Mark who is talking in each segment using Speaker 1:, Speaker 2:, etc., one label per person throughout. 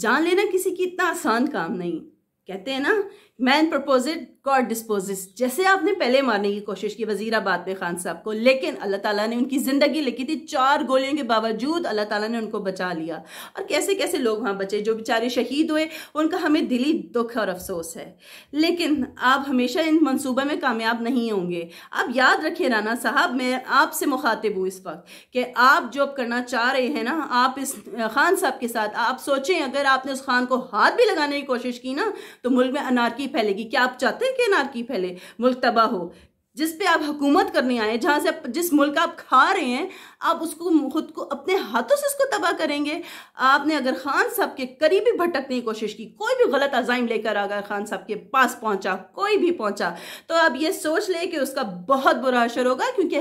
Speaker 1: जान लेना किसी की इतना आसान काम नहीं कहते हैं ना मैन प्रपोजिट गॉड डिस्पोजिस जैसे आपने पहले मारने की कोशिश की वजीराबाद में खान साहब को लेकिन अल्लाह ताला ने उनकी ज़िंदगी लिखी थी चार गोलियों के बावजूद अल्लाह ताला ने उनको बचा लिया और कैसे कैसे लोग वहाँ बचे जो बेचारे शहीद हुए उनका हमें दिली दुख और अफसोस है लेकिन आप हमेशा इन मनसूबों में कामयाब नहीं होंगे आप याद रखिए राना साहब मैं आपसे मुखातिब हूँ इस वक्त कि आप जो अब करना चाह रहे हैं ना आप इस खान साहब के साथ आप सोचें अगर आपने उस खान को हाथ भी लगाने की कोशिश की ना तो मुल्क में अनारकी फैलेगी क्या आप चाहते हैं कि अनारकी फैले मुल्क तबाह हो जिस पे आप हुकूमत करने आए जहाँ से आप जिस मुल्क आप खा रहे हैं आप उसको खुद को अपने हाथों से उसको तबाह करेंगे आपने अगर खान साहब के करीबी भटकने की कोशिश की कोई भी गलत अजाइम लेकर अगर खान साहब के पास पहुँचा कोई भी पहुँचा तो आप ये सोच लें कि उसका बहुत बुरा असर होगा क्योंकि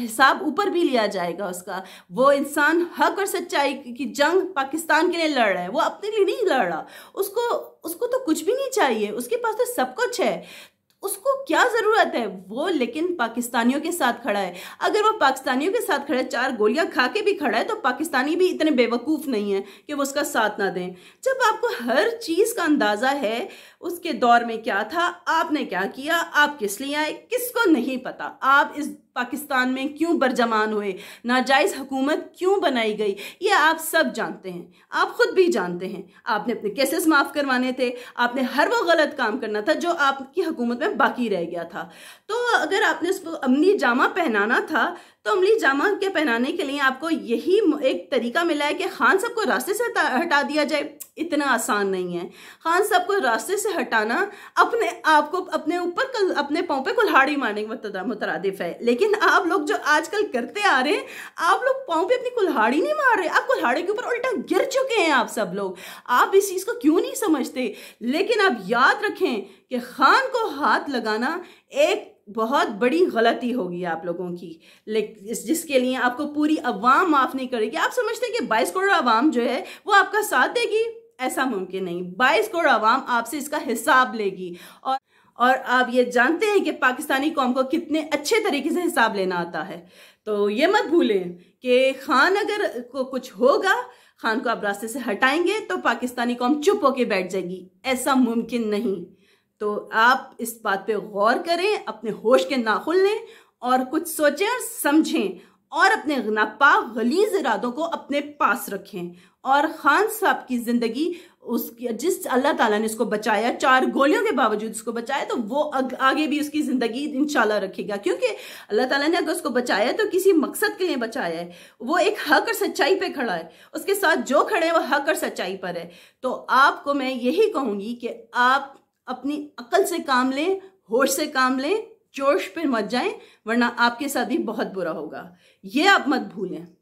Speaker 1: हिसाब ऊपर भी लिया जाएगा उसका वो इंसान हक और सच्चाई की जंग पाकिस्तान के लिए लड़ रहा है वो अपने लिए नहीं लड़ रहा उसको उसको तो कुछ भी नहीं चाहिए उसके पास तो सब कुछ है उसको क्या ज़रूरत है वो लेकिन पाकिस्तानियों के साथ खड़ा है अगर वो पाकिस्तानियों के साथ खड़ा है चार गोलियां खा के भी खड़ा है तो पाकिस्तानी भी इतने बेवकूफ़ नहीं है कि वो उसका साथ ना दें जब आपको हर चीज़ का अंदाज़ा है उसके दौर में क्या था आपने क्या किया आप किस लिए आए किसको नहीं पता आप इस पाकिस्तान में क्यों बरजमान हुए नाजायज़ हुकूमत क्यों बनाई गई ये आप सब जानते हैं आप ख़ुद भी जानते हैं आपने अपने केसेस माफ़ करवाने थे आपने हर वो गलत काम करना था जो आपकी हुकूमत में बाकी रह गया था तो अगर आपने उसको अमली जामा पहनाना था तो अमली जामा के पहनाने के लिए आपको यही एक तरीका मिला है कि खान साहब को रास्ते से हटा दिया जाए इतना आसान नहीं है खान साहब को रास्ते से हटाना अपने आप को अपने ऊपर अपने पाँव पे कुल्हाड़ी मारने के मुतरदिफ है लेकिन आप लोग जो आजकल करते आ रहे हैं आप लोग पाँव पे अपनी कुल्हाड़ी नहीं मार रहे आप कुल्हाड़ी के ऊपर उल्टा गिर चुके हैं आप सब लोग आप इस चीज़ को क्यों नहीं समझते लेकिन आप याद रखें कि खान को हाथ लगाना एक बहुत बड़ी गलती होगी आप लोगों की लेकिन जिसके लिए आपको पूरी अवाम माफ़ नहीं करेगी आप समझते हैं कि बाईस करोड़ अवाम जो है वो आपका साथ देगी ऐसा मुमकिन नहीं बाईस करोड़ आवाम आपसे इसका हिसाब लेगी और और आप ये जानते हैं कि पाकिस्तानी कौम को कितने अच्छे तरीके से हिसाब लेना आता है तो ये मत भूलें कि खान अगर को कुछ होगा खान को आप रास्ते से हटाएंगे तो पाकिस्तानी कौम चुप होकर बैठ जाएगी ऐसा मुमकिन नहीं तो आप इस बात पे गौर करें अपने होश के नाखुल लें और कुछ सोचें और समझें और अपने नापा गलीज इरादों को अपने पास रखें और खान साहब की ज़िंदगी उस जिस अल्लाह ताला ने उसको बचाया चार गोलियों के बावजूद उसको बचाया तो वो अग, आगे भी उसकी ज़िंदगी इंशाल्लाह रखेगा क्योंकि अल्लाह ताला ने अगर उसको बचाया तो किसी मकसद के लिए बचाया है वो एक हक और सच्चाई पे खड़ा है उसके साथ जो खड़े हैं वो हक और सच्चाई पर है तो आपको मैं यही कहूँगी कि आप अपनी अकल से काम लें होश से काम लें जोश पर मत जाएं वरना आपके साथ भी बहुत बुरा होगा ये आप मत भूलें